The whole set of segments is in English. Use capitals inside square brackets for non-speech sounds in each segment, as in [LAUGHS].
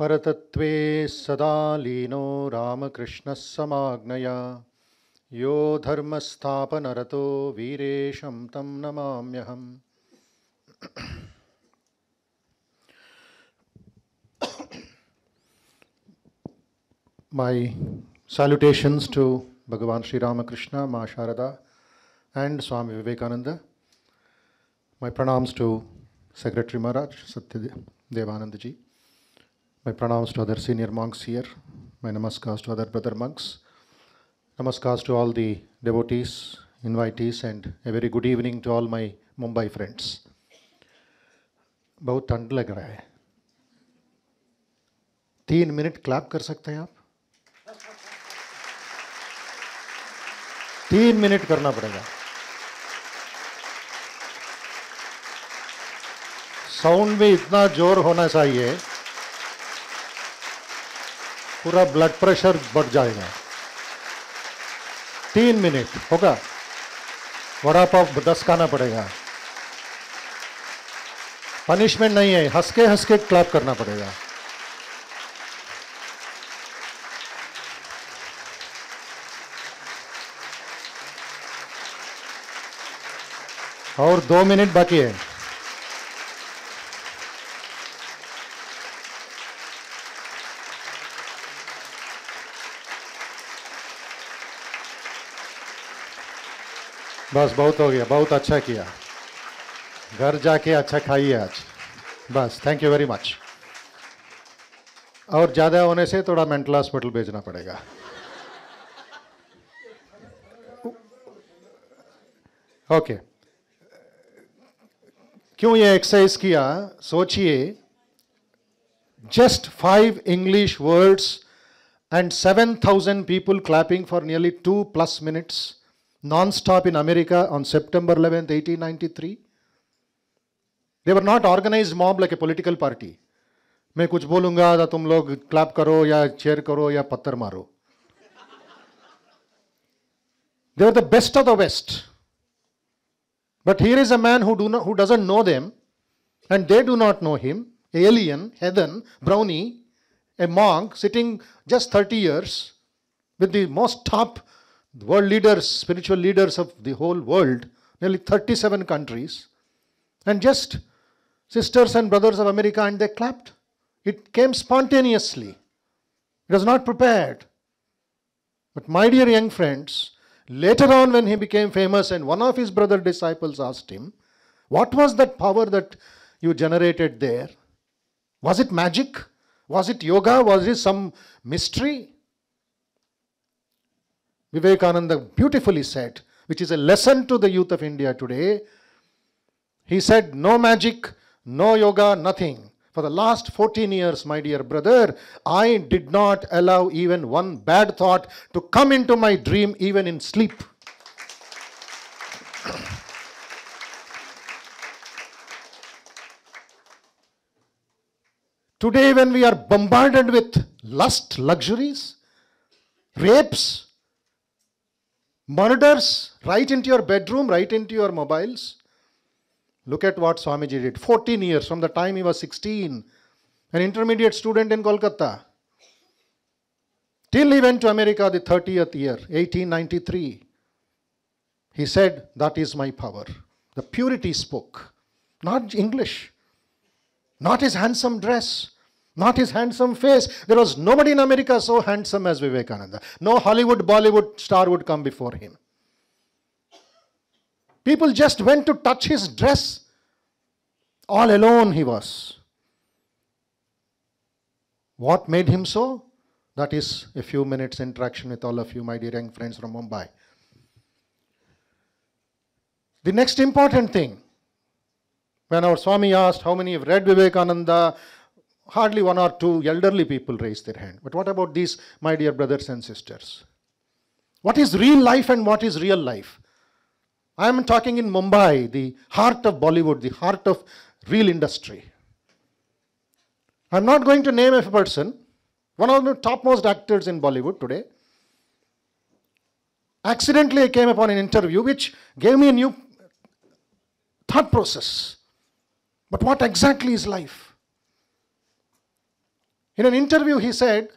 परतत्वे सदा लीनो रामकृष्णः समाज्ञया यो धर्मस्थापनरतो वीरेशं तं नमाम्यहम् My salutations to Bhagavan Sri Ramakrishna, Ma Sharada, and Swami Vivekananda. My pranams to Secretary Maharaj Satya Satyadevanandaji. My pranams to other senior monks here. My namaskars to other brother monks. Namaskars to all the devotees, invitees, and a very good evening to all my Mumbai friends. बहुत ठंड लग रहा है तीन minute clap कर सकते हैं आप तीन मिनट करना पड़ेगा साउंड में इतना जोर होना चाहिए पूरा ब्लड प्रेशर बढ़ जाएगा तीन मिनट होगा वड़ा पाव दस खाना पड़ेगा पनिशमेंट नहीं है हंसके हंसके क्लैप करना पड़ेगा और दो मिनट बाकी है बस बहुत हो गया बहुत अच्छा किया घर जाके अच्छा खाइए आज बस थैंक यू वेरी मच और ज़्यादा होने से थोड़ा मेंटल हॉस्पिटल भेजना पड़ेगा ओके okay. क्यों ये एक्सरसाइज किया सोचिए just five English words and seven thousand people clapping for nearly two plus minutes non-stop in America on September 11, 1893. They were not organized mob like a political party. मैं कुछ बोलूंगा तो तुम लोग क्लैप करो या चेयर करो या पत्थर मारो They were the best of the West. But here is a man who, do not, who doesn't know them, and they do not know him, alien, heathen, brownie, a monk sitting just 30 years with the most top world leaders, spiritual leaders of the whole world, nearly 37 countries, and just sisters and brothers of America, and they clapped. It came spontaneously, it was not prepared. But, my dear young friends, later on when he became famous, and one of his brother disciples asked him, What was that power that you generated there? Was it magic? Was it yoga? Was it some mystery? Vivekananda beautifully said, which is a lesson to the youth of India today. He said, No magic, no yoga, nothing. For the last 14 years, my dear brother, I did not allow even one bad thought to come into my dream, even in sleep. Today, when we are bombarded with lust, luxuries, rapes, Murders right into your bedroom, right into your mobiles. Look at what Swamiji did. 14 years from the time he was 16, an intermediate student in Kolkata. Till he went to America the 30th year, 1893. He said, That is my power. The purity spoke, not English, not his handsome dress, not his handsome face. There was nobody in America so handsome as Vivekananda. No Hollywood, Bollywood star would come before him. People just went to touch his dress. All alone he was. What made him so? That is a few minutes interaction with all of you, my dear young friends from Mumbai. The next important thing, when our Swami asked how many have read Vivekananda, hardly one or two elderly people raise their hand. But what about these, my dear brothers and sisters? What is real life and what is real life? I am talking in Mumbai, the heart of Bollywood, the heart of real industry. I'm not going to name a person, one of the topmost actors in Bollywood today. Accidentally, I came upon an interview which gave me a new thought process. But what exactly is life? In an interview, he said,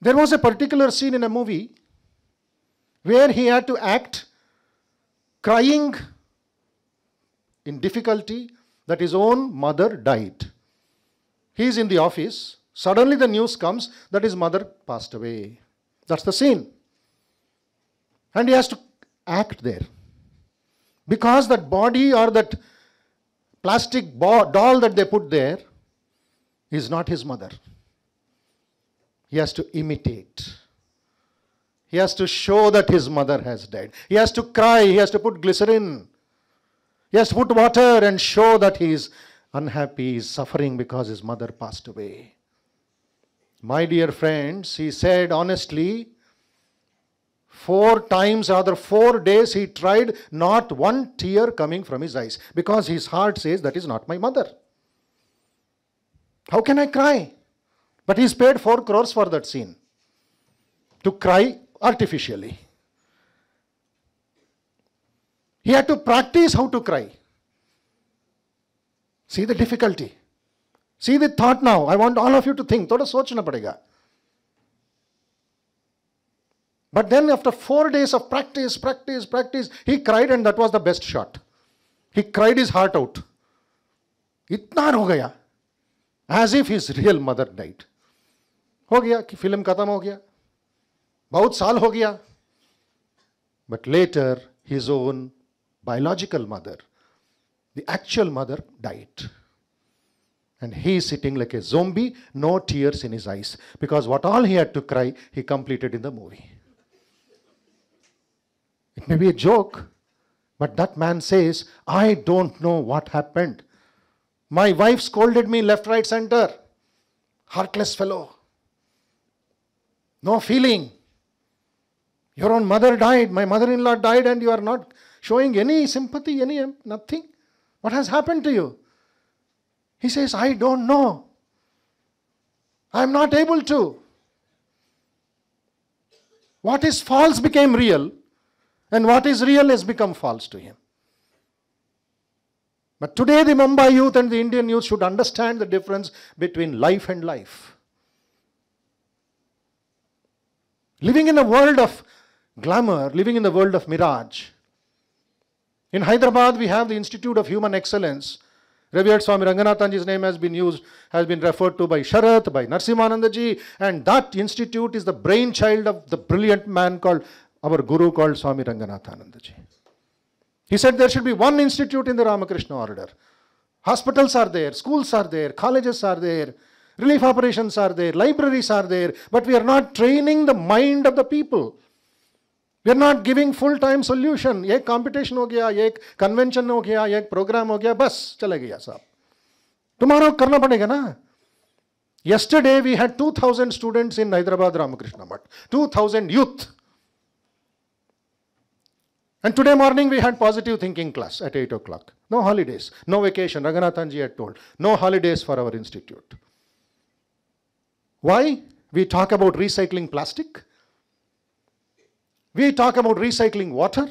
there was a particular scene in a movie where he had to act crying in difficulty that his own mother died. He is in the office. Suddenly the news comes that his mother passed away. That's the scene. And he has to act there. Because that body or that plastic doll that they put there he is not his mother. He has to imitate. He has to show that his mother has died. He has to cry. He has to put glycerin. He has to put water and show that he is unhappy, he is suffering because his mother passed away. My dear friends, he said honestly, four times, other four days, he tried not one tear coming from his eyes because his heart says, That is not my mother. How can I cry? But he's paid 4 crores for that scene. To cry artificially. He had to practice how to cry. See the difficulty. See the thought now. I want all of you to think. sochna padega. But then after four days of practice, practice, practice, he cried and that was the best shot. He cried his heart out. Itna रो गया as if his real mother died. हो गया कि film खत्म हो गया बहुत साल हो गया But later, his own biological mother, the actual mother died. And he is sitting like a zombie, no tears in his eyes. Because what all he had to cry, he completed in the movie. It may be a joke, but that man says, I don't know what happened. My wife scolded me left, right, center. Heartless fellow. No feeling. Your own mother died, my mother in law died, and you are not showing any sympathy, any nothing. What has happened to you? He says, I don't know. I'm not able to. What is false became real, and what is real has become false to him. But today the Mumbai youth and the Indian youth should understand the difference between life and life. Living in a world of glamour, living in the world of mirage. In Hyderabad, we have the Institute of Human Excellence. Revered Swami Ranganathanji's name has been used, has been referred to by Sharath, by Narsimanandaji, and that institute is the brainchild of the brilliant man called, our guru called Swami Ranganathanandaji. He said there should be one institute in the Ramakrishna order. Hospitals are there, schools are there, colleges are there, relief operations are there, libraries are there, but we are not training the mind of the people. we are not giving full time solution ek competition ho gaya ek convention ho gaya ek program ho gaya bas चले gaya साहब tumhara karna padega na yesterday we had 2000 students in hyderabad ramakrishna math 2000 youth And today morning we had positive thinking class at 8 o'clock. No holidays, no vacation, Ranganathanji had told. No holidays for our institute. Why? We talk about recycling plastic. We talk about recycling water.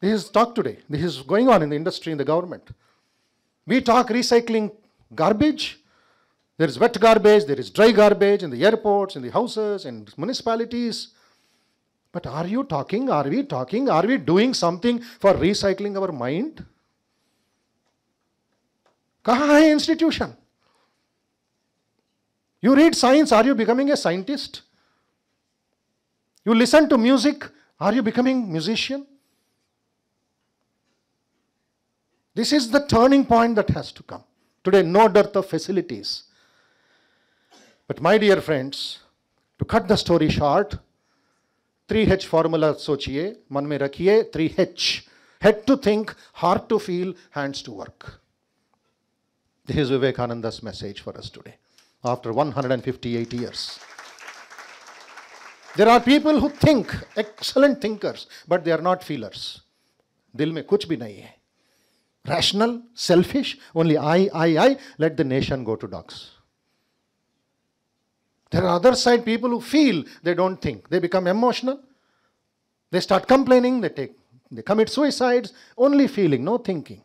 This is talk today. This is going on in the industry, in the government. We talk recycling garbage. There is wet garbage, there is dry garbage in the airports, in the houses, in municipalities. But are you talking? Are we talking? Are we doing something for recycling our mind? Kahai institution. You read science, are you becoming a scientist? You listen to music, are you becoming musician? This is the turning point that has to come. Today, no dearth of facilities. But my dear friends, to cut the story short, three H formula सोचिए मन में रखिए three H head to think heart to feel hands to work this is Vivekananda message for us today after one hundred and fifty eight years there are people who think excellent thinkers but they are not feelers दिल में कुछ भी नहीं है rational selfish only I I I let the nation go to dogs There are other side people who feel they don't think. They become emotional. They start complaining. They take they commit suicides. Only feeling, no thinking.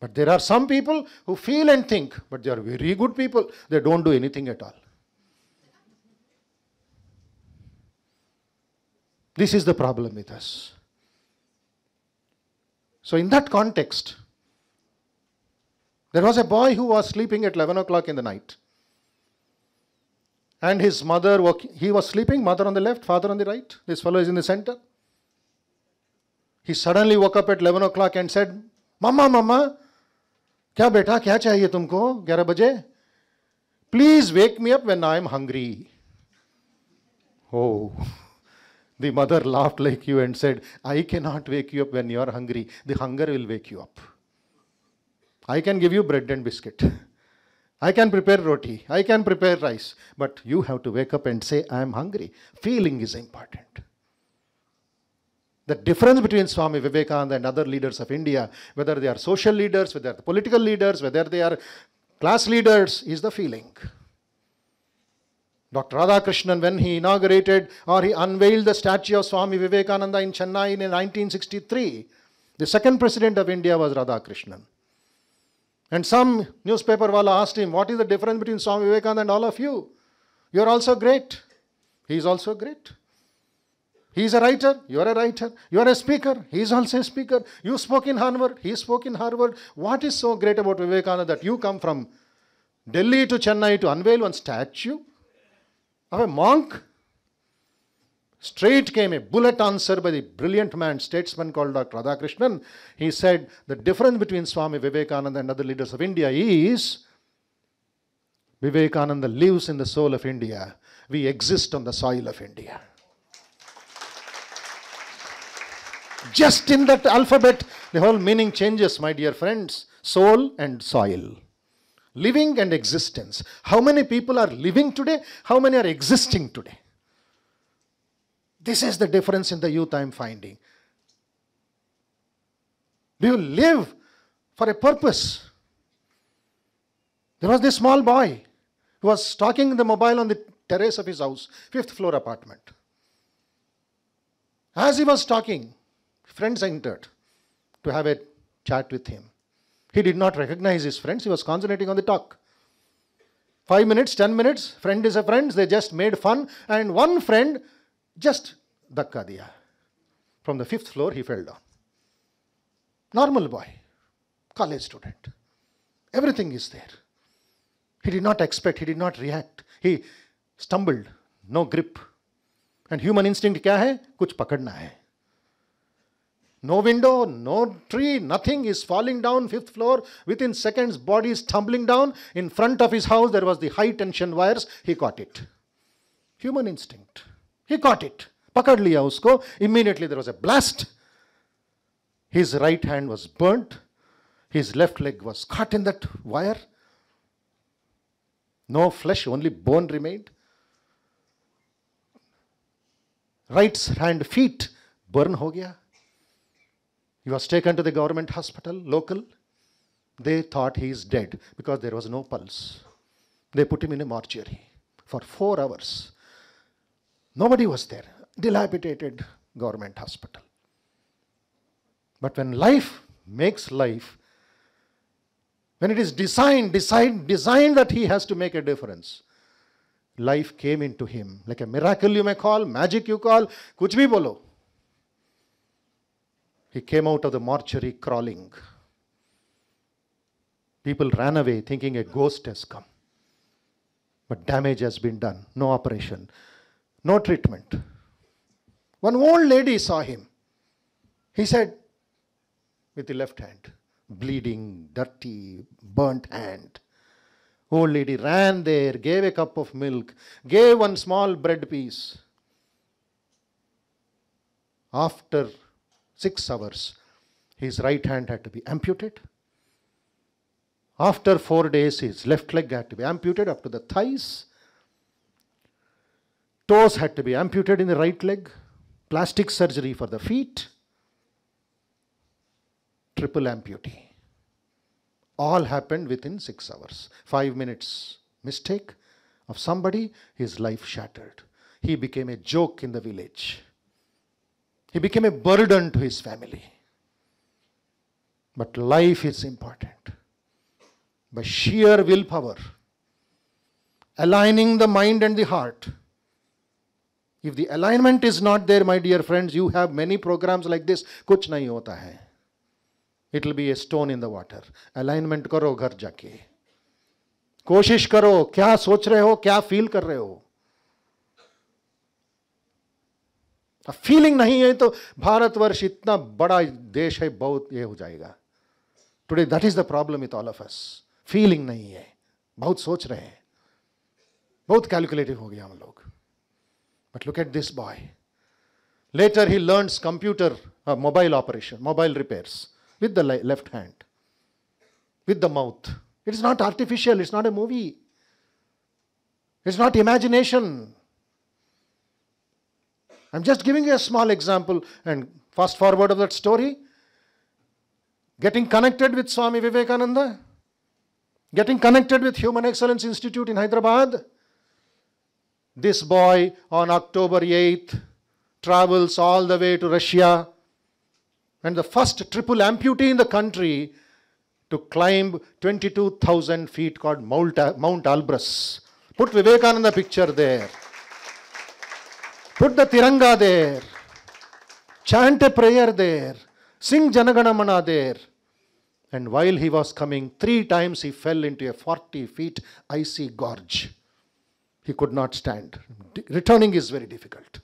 But there are some people who feel and think, but they are very good people. They don't do anything at all. This is the problem with us. So, in that context, there was a boy who was sleeping at 11 o'clock in the night and his mother, he was sleeping, mother on the left, father on the right. This fellow is in the center. He suddenly woke up at 11 o'clock and said, Mama, Mama, kya beta, kya chahiye tumko?" 11 बजे Please wake me up when I am hungry. Oh, [LAUGHS] the mother laughed like you and said, I cannot wake you up when you are hungry. The hunger will wake you up. I can give you bread and biscuit. [LAUGHS] I can prepare roti, I can prepare rice, but you have to wake up and say, I am hungry. Feeling is important. The difference between Swami Vivekananda and other leaders of India, whether they are social leaders, whether they are political leaders, whether they are class leaders, is the feeling. Dr. Radhakrishnan, when he inaugurated or he unveiled the statue of Swami Vivekananda in Chennai in 1963, the second president of India was Radhakrishnan. And some newspaper wala asked him, What is the difference between Swami Vivekananda and all of you? You are also great. He is also great. He is a writer. You are a writer. You are a speaker. He is also a speaker. You spoke in Harvard. He spoke in Harvard. What is so great about Vivekananda that you come from Delhi to Chennai to unveil one statue of a monk Straight came a bullet answer by the brilliant man, statesman called Dr. Radhakrishnan. He said the difference between Swami Vivekananda and other leaders of India is Vivekananda lives in the soul of India. We exist on the soil of India. Just in that alphabet, the whole meaning changes, my dear friends. Soul and soil. Living and existence. How many people are living today? How many are existing today? This is the difference in the youth I am finding. Do you live for a purpose? There was this small boy who was talking the mobile on the terrace of his house, fifth floor apartment. As he was talking, friends entered to have a chat with him. He did not recognize his friends, he was concentrating on the talk. Five minutes, ten minutes, friend is a friend, they just made fun, and one friend just dhakka diya. From the fifth floor, he fell down. Normal boy, college student. Everything is there. He did not expect, he did not react. He stumbled, no grip. And human instinct kya hai? Kuch pakadna hai. No window, no tree, nothing is falling down, fifth floor. Within seconds, body is tumbling down. In front of his house, there was the high tension wires. He caught it. Human instinct. He got it. Pakad liya usko. Immediately there was a blast. His right hand was burnt. His left leg was caught in that wire. No flesh, only bone remained. Right hand, feet burn ho gaya. He was taken to the government hospital, local. They thought he is dead because there was no pulse. They put him in a mortuary for four hours. Nobody was there. Dilapidated government hospital. But when life makes life, when it is designed, designed, designed that he has to make a difference, life came into him. Like a miracle you may call, magic you call, kuch bhi bolo. He came out of the mortuary crawling. People ran away thinking a ghost has come. But damage has been done, no operation no treatment. One old lady saw him. He said, with the left hand, bleeding, dirty, burnt hand. Old lady ran there, gave a cup of milk, gave one small bread piece. After six hours, his right hand had to be amputated. After four days, his left leg had to be amputated up to the thighs. Toes had to be amputated in the right leg, plastic surgery for the feet, triple amputee. All happened within six hours. Five minutes mistake of somebody, his life shattered. He became a joke in the village. He became a burden to his family. But life is important. By sheer willpower, aligning the mind and the heart, if the alignment is not there my dear friends you have many programmes like this कुछ नहीं होता है it will be a stone in the water alignment करो घर जाके कोशिश करो क्या सोच रहे हो क्या फील कर रहे हो फीलिंग नहीं है तो भारतवर्ष इतना बड़ा देश है बहुत ये हो जाएगा today that is the problem with all of us feeling नहीं है बहुत सोच रहे हैं बहुत कैलकुलेटिव हो गया हम लोग But look at this boy. Later he learns computer, uh, mobile operation, mobile repairs with the left hand, with the mouth. It's not artificial, it's not a movie. It's not imagination. I'm just giving you a small example and fast forward of that story. Getting connected with Swami Vivekananda, getting connected with Human Excellence Institute in Hyderabad, this boy on October 8th travels all the way to Russia and the first triple amputee in the country to climb 22,000 feet called Mount, Mount Albrus. Put Vivekananda picture there. Put the Tiranga there. Chant a prayer there. Sing Janaganamana there. And while he was coming, three times he fell into a 40 feet icy gorge he could not stand. returning is very difficult.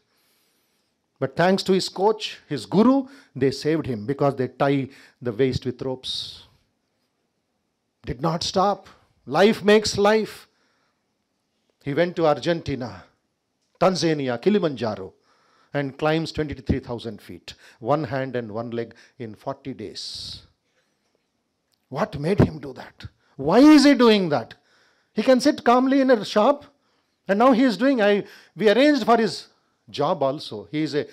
But thanks to his coach, his guru, they saved him because they tie the waist with ropes. Did not stop. Life makes life. He went to Argentina, Tanzania, Kilimanjaro, and climbs 23,000 feet, one hand and one leg in 40 days. What made him do that? Why is he doing that? He can sit calmly in a shop and now he is doing, I, we arranged for his job also. He is a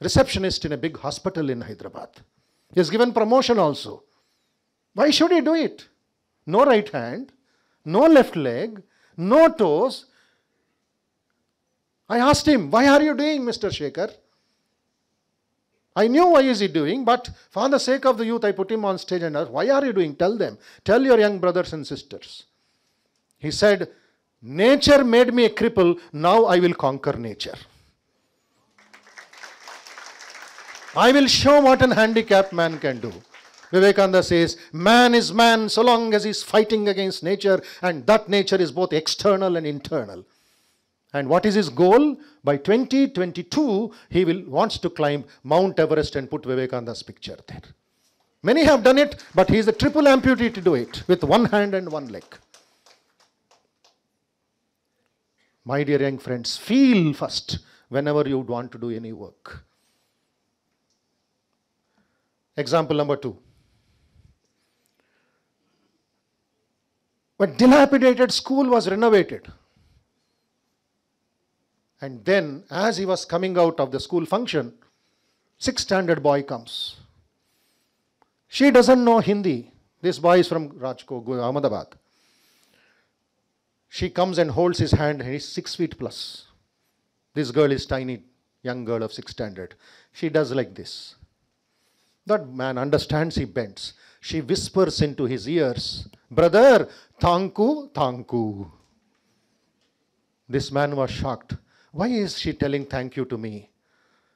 receptionist in a big hospital in Hyderabad. He is given promotion also. Why should he do it? No right hand, no left leg, no toes. I asked him, why are you doing, Mr. Shaker? I knew why is he doing, but for the sake of the youth, I put him on stage and asked, why are you doing? Tell them. Tell your young brothers and sisters. He said, Nature made me a cripple, now I will conquer nature. I will show what an handicapped man can do. Vivekananda says, Man is man so long as he is fighting against nature, and that nature is both external and internal. And what is his goal? By 2022, he will, wants to climb Mount Everest and put Vivekananda's picture there. Many have done it, but he is a triple amputee to do it with one hand and one leg. My dear young friends, feel first whenever you would want to do any work. Example number two. When dilapidated school was renovated, and then as he was coming out of the school function, sixth standard boy comes. She doesn't know Hindi. This boy is from Rajkot, Ahmedabad. She comes and holds his hand, and he's six feet plus. This girl is tiny, young girl of six standard. She does like this. That man understands, he bends. She whispers into his ears, Brother, thanku, thanku. This man was shocked. Why is she telling thank you to me?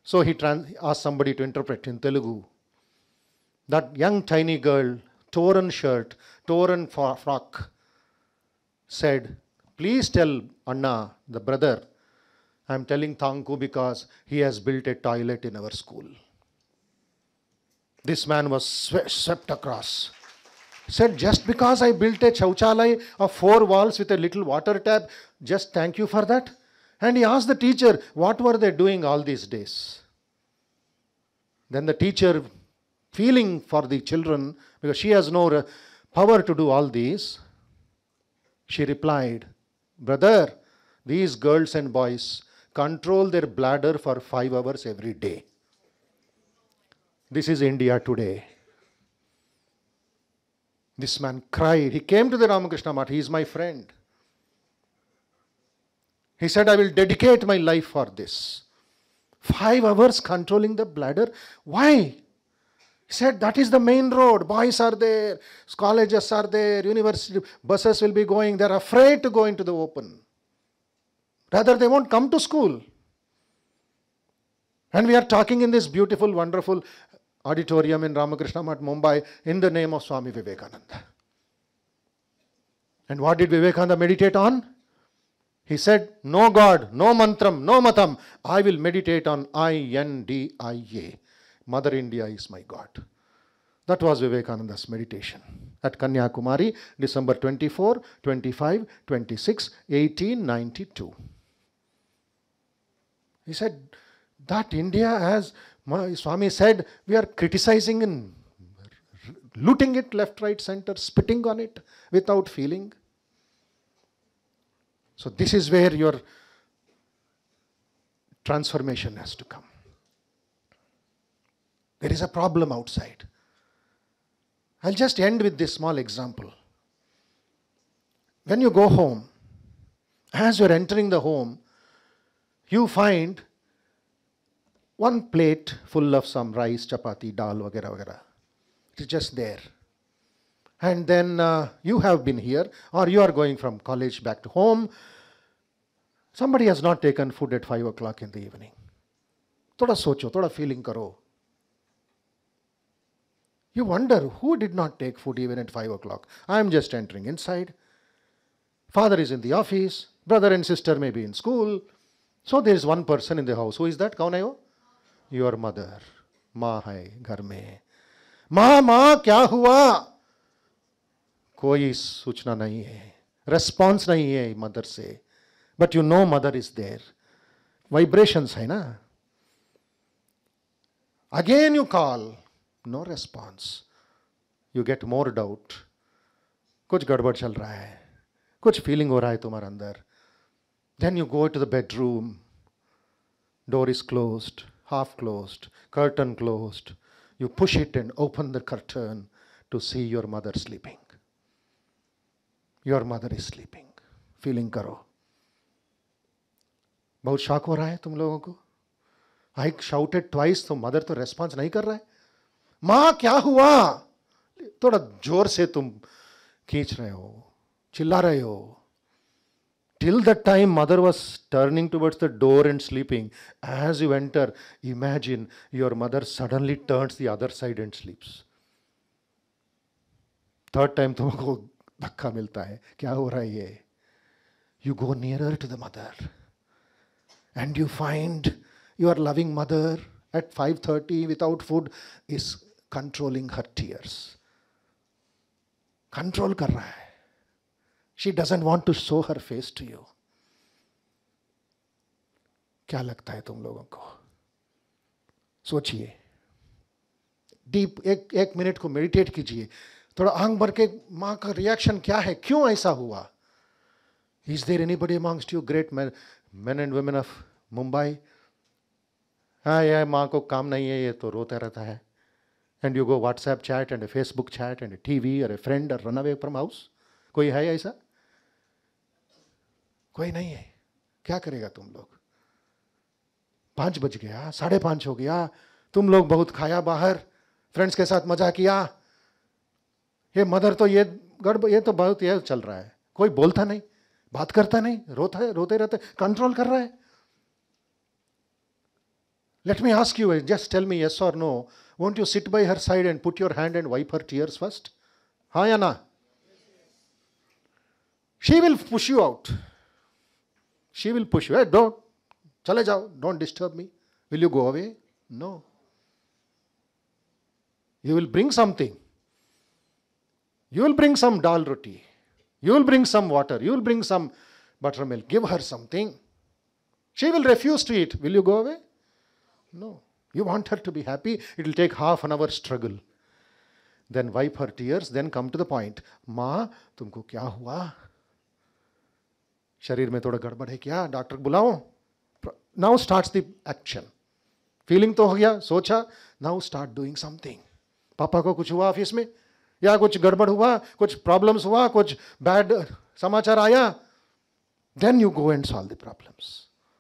So he trans- asked somebody to interpret in Telugu. That young tiny girl, torn shirt, torn frock, said, Please tell Anna, the brother, I'm telling Thanku because he has built a toilet in our school. This man was swept across. Said, just because I built a chauchalai of four walls with a little water tap, just thank you for that. And he asked the teacher, what were they doing all these days? Then the teacher, feeling for the children, because she has no uh, power to do all these, she replied, Brother, these girls and boys control their bladder for five hours every day. This is India today. This man cried. He came to the Ramakrishna Math. He is my friend. He said, I will dedicate my life for this. Five hours controlling the bladder. Why? He said, that is the main road. Boys are there, colleges are there, university buses will be going. They're afraid to go into the open. Rather, they won't come to school. And we are talking in this beautiful, wonderful auditorium in Ramakrishna at Mumbai, in the name of Swami Vivekananda. And what did Vivekananda meditate on? He said, No God, no mantram, no matam. I will meditate on I N D I A. Mother India is my God. That was Vivekananda's meditation at Kanyakumari, December 24, 25, 26, 1892. He said, that India has, Swami said, we are criticizing and looting it left, right, center, spitting on it without feeling. So this is where your transformation has to come. There is a problem outside. I'll just end with this small example. When you go home, as you're entering the home, you find one plate full of some rice, chapati, dal, vagara, vagara. It is just there. And then uh, you have been here, or you are going from college back to home. Somebody has not taken food at 5 o'clock in the evening. थोड़ा सोचो थोड़ा feeling करो you wonder who did not take food even at 5 o'clock. I'm just entering inside. Father is in the office. Brother and sister may be in school. So there is one person in the house. Who is that? Kaun Your mother. माँ है घर में माँ माँ क्या हुआ कोई सूचना नहीं है रेस्पॉन्स नहीं है मदर से but you know mother is there vibrations है ना again you know response you get more doubt कुछ गड़बड़ चल रहा है कुछ फीलिंग हो रहा है तुम्हारे अंदर then you go to the bedroom door is close half close curtain close you push it and open the curtain to see your mother sleeping your mother is sleeping feeling करो बहुत shock हो रहा है तुम लोगों को I shouted twice तो mother तो रेस्पॉन्स नहीं कर रहा है माँ क्या हुआ थोड़ा जोर से तुम खींच रहे हो चिल्ला रहे हो till the time mother was turning towards the door and sleeping as you enter imagine your mother suddenly turn the other side and sleeps third time तुमको धक्का मिलता है क्या हो रहा है ये you go near to the mother and you find you are loving mother at five thirty without food is controlling her tears control कर रहा है she doesn't want to show her face to you क्या लगता है तुम लोगों को सोचिए डीप एक एक मिनट को मेडिटेट कीजिए थोड़ा आंग भर के माँ का रिएक्शन क्या है क्यों ऐसा हुआ is there anybody amongst you great man man and women of Mumbai हाँ यह माँ को काम नहीं है ये तो रोता रहता है and you go WhatsApp chat and a Facebook chat and a we और ए फ्रेंड और रन अवे फ्रॉम हाउस कोई है ऐसा कोई नहीं है क्या करेगा तुम लोग पाँच बज गया साढ़े पाँच हो गया तुम लोग बहुत खाया बाहर फ्रेंड्स के साथ मजा किया ये मदर तो ये गड़ब ये तो बहुत ये चल रहा है कोई बोलता नहीं बात करता नहीं रोता है रोते रहते कंट्रोल कर रहा है let me ask you just tell me yes और no Won't you sit by her side and put your hand and wipe her tears first? Hayana. She will push you out. She will push you. Hey, don't. Chale jao. Don't disturb me. Will you go away? No. You will bring something. You will bring some dal roti. You will bring some water. You will bring some buttermilk. Give her something. She will refuse to eat. Will you go away? No. You want her to be happy, it will take half an hour struggle. Then wipe her tears, then come to the point. माँ तुमको क्या हुआ शरीर में थोड़ा गड़बड़ है क्या डॉक्टर बुलाओ now start the action feeling तो हो गया सोचा नाउ स्टार्ट डूइंग समथिंग पापा को कुछ हुआ ऑफिस में या कुछ गड़बड़ हुआ कुछ प्रॉब्लम्स हुआ कुछ बैड समाचार आया then you go and solve the problems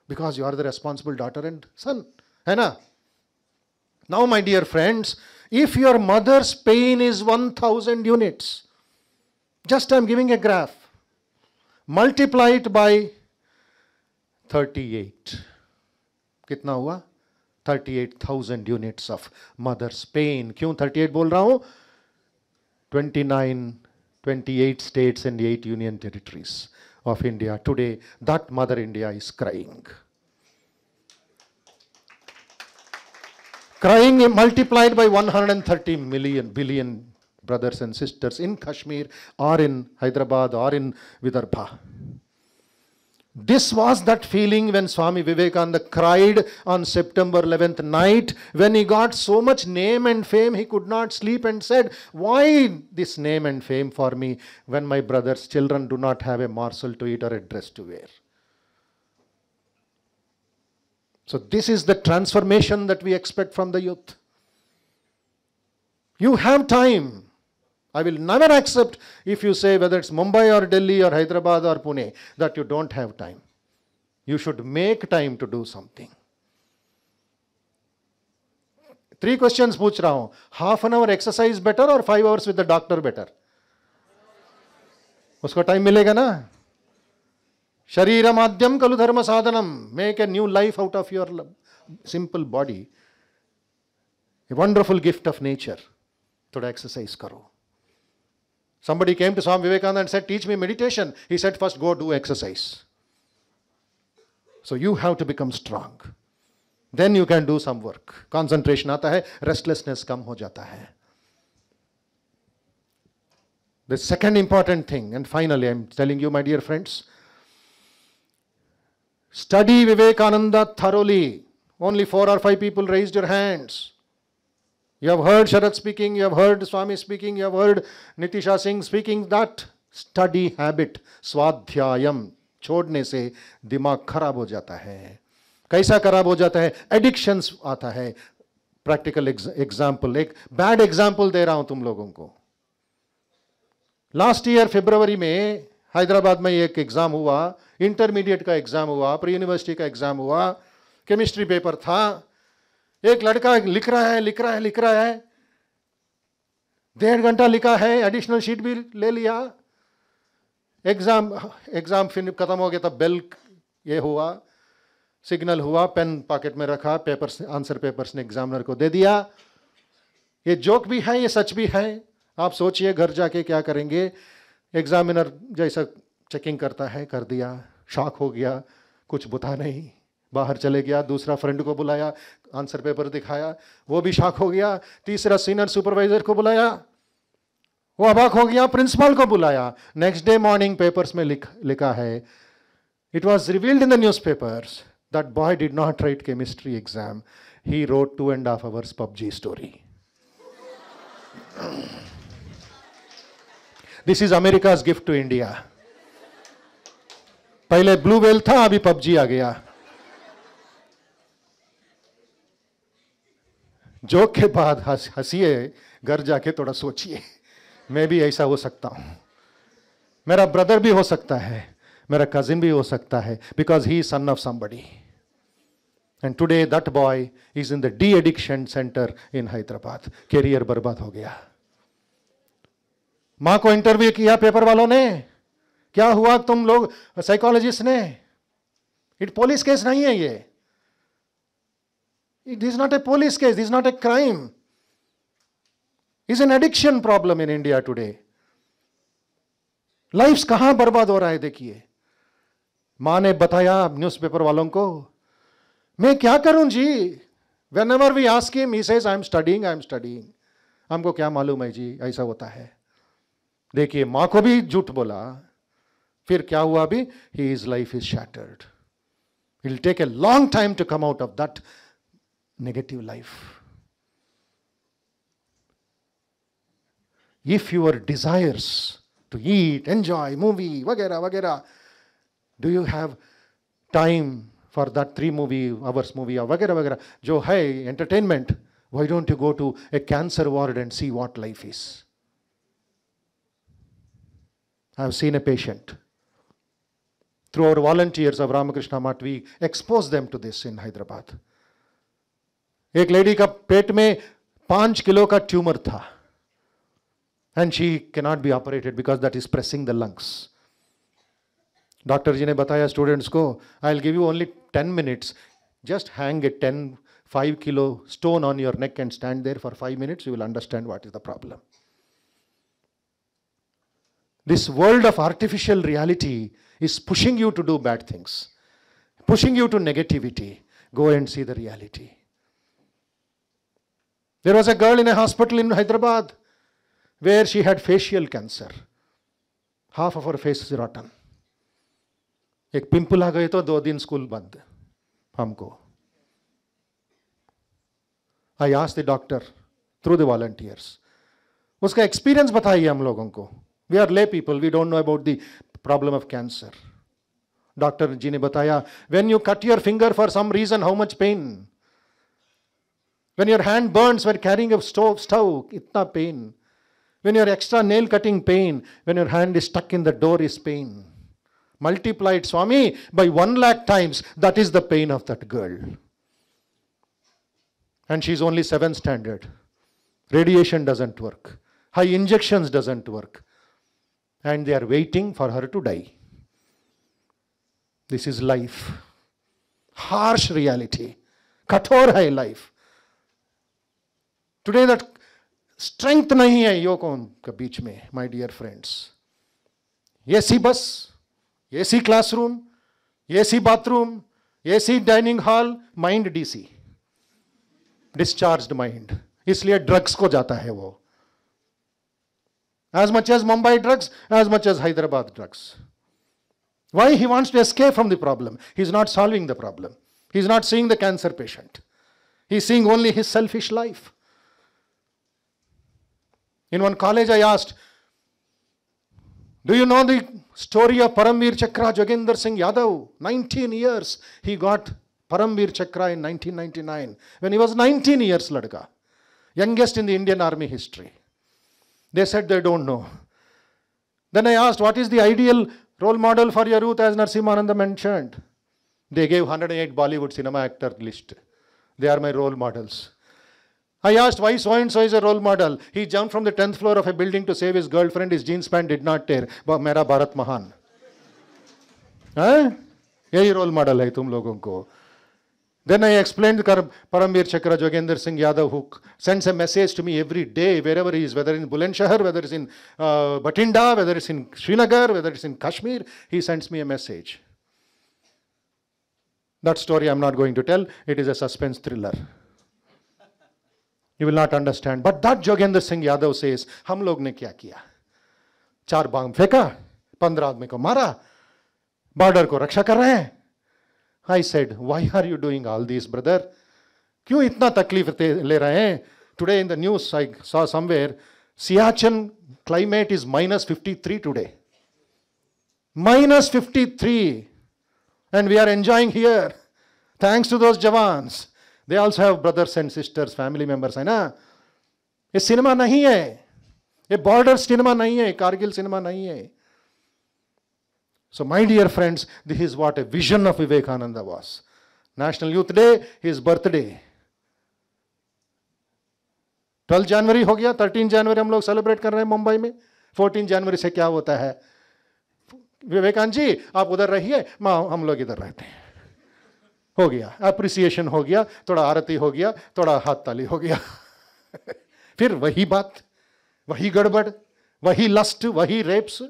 because you are the responsible daughter and son है ना Now, my dear friends, if your mother's pain is 1000 units, just I'm giving a graph, multiply it by 38. कितना हुआ 38,000 units of mother's pain. क्यों 38 बोल रहा हूं 29 28 states and 8 union territories of India today that mother India is crying. Crying multiplied by 130 million, billion brothers and sisters in Kashmir or in Hyderabad or in Vidarbha. This was that feeling when Swami Vivekananda cried on September 11th night when he got so much name and fame he could not sleep and said, Why this name and fame for me when my brother's children do not have a morsel to eat or a dress to wear? So this is the transformation that we expect from the youth. You have time. I will never accept if you say whether it's Mumbai or Delhi or Hyderabad or Pune that you don't have time. You should make time to do something. Three questions. Pooch raho. Half an hour exercise better or five hours with the doctor better? Better time milega na? Shariramadhyam कलु धर्म sadhanam. Make a new life out of your simple body a wonderful gift of nature थोड़ा exercise करो Somebody came to Swami Vivekananda and said, Teach me meditation. He said, First go do exercise. So you have to become strong. Then you can do some work. Concentration aata hai restlessness kam ho jata hai The second important thing, and finally, I'm telling you, my dear friends, Study Vivekananda thoroughly. Only four or five people raised your hands. You have heard Sharad speaking, you have heard Swami speaking, you have heard Nitisha Singh speaking. That study habit, swadhyayam छोड़ने से दिमाग खराब हो जाता है कैसा खराब हो जाता है एडिक्शंस आता है प्रैक्टिकल एग्जाम्पल एक बैड एग्जाम्पल दे रहा हूं तुम लोगों को लास्ट ईयर फेब्रवरी में हैदराबाद में एक एग्जाम हुआ इंटरमीडिएट का एग्ज़ाम हुआ प्री यूनिवर्सिटी का एग्ज़ाम हुआ केमिस्ट्री पेपर था एक लड़का लिख रहा है लिख रहा है लिख रहा है डेढ़ घंटा लिखा है एडिशनल शीट भी ले लिया एग्ज़ाम एग्ज़ाम फिर ख़त्म हो गया था बेल ये हुआ सिग्नल हुआ पेन पॉकेट में रखा पेपर्स आंसर पेपर्स ने एग्जामिनर को दे दिया ये जोक भी है ये सच भी है आप सोचिए घर जाके क्या करेंगे एग्जामिनर जैसा चेकिंग करता है कर दिया शॉक हो गया कुछ बुता नहीं बाहर चले गया दूसरा फ्रेंड को बुलाया आंसर पेपर दिखाया वो भी शॉक हो गया तीसरा सीनियर सुपरवाइजर को बुलाया वो अबाक हो गया प्रिंसिपल को बुलाया नेक्स्ट डे मॉर्निंग पेपर्स में लिख लिखा है it was revealed in the newspapers that boy did not write chemistry exam he rode two and half hours PUBG story this is America's gift to India पहले blue whale था अभी PUBG आ गया joke के बाद हंसिए घर जाके थोड़ा सोचिए मैं भी ऐसा हो सकता हूं मेरा ब्रदर भी हो सकता है मेरा कजिन भी हो सकता है because he son of somebody and today that boy is in the de addiction centre in Hyderabad career बर्बाद हो गया मां को इंटरव्यू किया पेपर वालों ने क्या हुआ तुम लोग साइकोलॉजिस्ट ने इट पोलिस केस नहीं है ये it is not a police case is not a crime is an addiction problem in India today life कहां बर्बाद हो रहा है देखिए माँ ने बताया न्यूज़पेपर वालों को मैं क्या करूं जी whenever we ask him he says I am studying I am studying हमको क्या मालूम है जी ऐसा होता है देखिए मां को भी झूठ बोला फिर क्या हुआ अभी he is life is shattered it take a long time to come out of negative life. If your desires to eat, enjoy, movie, vagera, vagera, do you have time for that three movie, hours movie, or vagera, vagera, jo hai, entertainment, why don't you go to a cancer ward and see what life is? I have seen a patient through our volunteers of Ramakrishna Math, we expose them to this in Hyderabad. A lady ka pet me panch kilo tumor And she cannot be operated because that is pressing the lungs. Dr. Jine Bataya students go, I'll give you only 10 minutes. Just hang a 10, 5 kilo stone on your neck and stand there for 5 minutes. You will understand what is the problem. This world of artificial reality is pushing you to do bad things, pushing you to negativity, go and see the reality. There was a girl in a hospital in Hyderabad where she had facial cancer. Half of her face is rotten. एक pimple आ गए तो दो दिन school बंद हमको I ask the doctor through the volunteers उसका experience बताइए हम लोगों को we are lay people we don't know about the problem of cancer. Dr. Ji ne bataya, when you cut your finger for some reason, how much pain? When your hand burns when carrying a stove, stove, itna pain. When your extra nail cutting pain, when your hand is stuck in the door is pain. Multiplied, Swami, by one lakh times, that is the pain of that girl. And she's only seven standard. Radiation doesn't work. High injections doesn't work. and they are waiting for her to die. This is life. Harsh reality. कठोर है life today that strength नहीं है योकोन के बीच में my dear friends ये सी बस ये सी classroom ये सी बाथरूम ये see dining hall mind DC discharged mind इसलिए ड्रग्स को जाता है वो as much as Mumbai drugs, as much as Hyderabad drugs. Why? He wants to escape from the problem. He's not solving the problem. He's not seeing the cancer patient. He's seeing only his selfish life. In one college, I asked, Do you know the story of Paramvir Chakra Jogender Singh Yadav? 19 years. He got Paramvir Chakra in 1999 when he was 19 years, Ladka. Youngest in the Indian Army history. They said they don't know. Then I asked, what is the ideal role model for your youth as Narsimhananda mentioned? They gave 108 Bollywood cinema actor list. They are my role models. I asked why so and so is a role model. He jumped from the 10th floor of a building to save his girlfriend. His jeans pant did not tear. Bharat Mahan. महान [LAUGHS] यही role model hai tum logon ko. Then I explained karam Paramveer Chakra Jogender Singh Yadav, who sends a message to me every day, wherever he is, whether in Bulandshahr, whether it's in uh, Batinda, whether it's in Srinagar, whether it's in Kashmir, he sends me a message. That story I'm not going to tell, it is a suspense thriller. You will not understand. But that Jogender Singh Yadav says, हम log ne kya किया char बम feka पंद्रह आदमी ko mara border ko raksha kar rahe hain I said why are you doing all this brother क्यों इतना तकलीफ ले रहे हैं today in the news I saw somewhere Siachen climate is minus fifty three minus fifty three and we are enjoying here thanks to those jawans they also have brothers and sisters family members है ना ये cinema नहीं है ये border cinema नहीं है Kargil cinema नहीं है So, my dear friends, this is what a vision of Vivekananda was. National Youth Day, his birthday. 12 जनवरी हो गया 13 जनवरी हम लोग सेलिब्रेट कर रहे हैं मुंबई में 14 जनवरी से क्या होता है विवेकानंद जी आप उधर रहिए माँ हम लोग इधर रहते हैं हो गया अप्रिसिएशन हो गया थोड़ा आरती हो गया थोड़ा हाथ ताली हो गया [LAUGHS] फिर वही बात वही गड़बड़ वही लस्ट वही rapes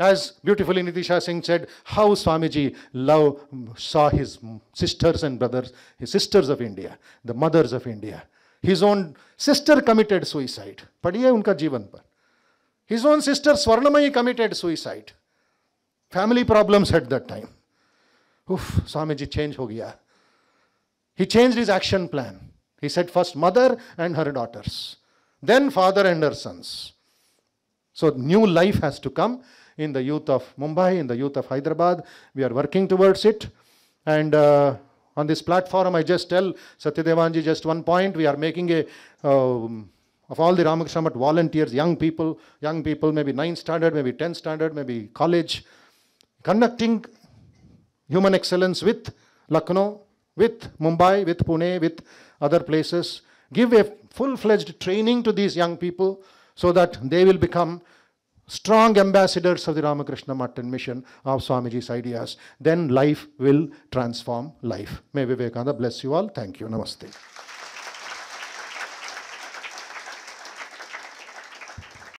As beautifully Nitisha Singh said, how Swamiji love saw his sisters and brothers, his sisters of India, the mothers of India. His own sister committed suicide. पढ़िए unka जीवन par. His own sister Swarnamayi committed suicide. Family problems at that time. Oof, Swamiji changed. ho gaya. He changed his action plan. He said first mother and her daughters, then father and her sons. So new life has to come in the youth of Mumbai, in the youth of Hyderabad. We are working towards it. And uh, on this platform, I just tell Satyadevanji just one point. We are making a, um, of all the Ramakrishna volunteers, young people, young people, maybe 9th standard, maybe 10th standard, maybe college, conducting human excellence with Lucknow, with Mumbai, with Pune, with other places. Give a full-fledged training to these young people so that they will become strong ambassadors of the Ramakrishna Matan mission of Swamiji's ideas, then life will transform life. May Vivekananda bless you all. Thank you. Namaste.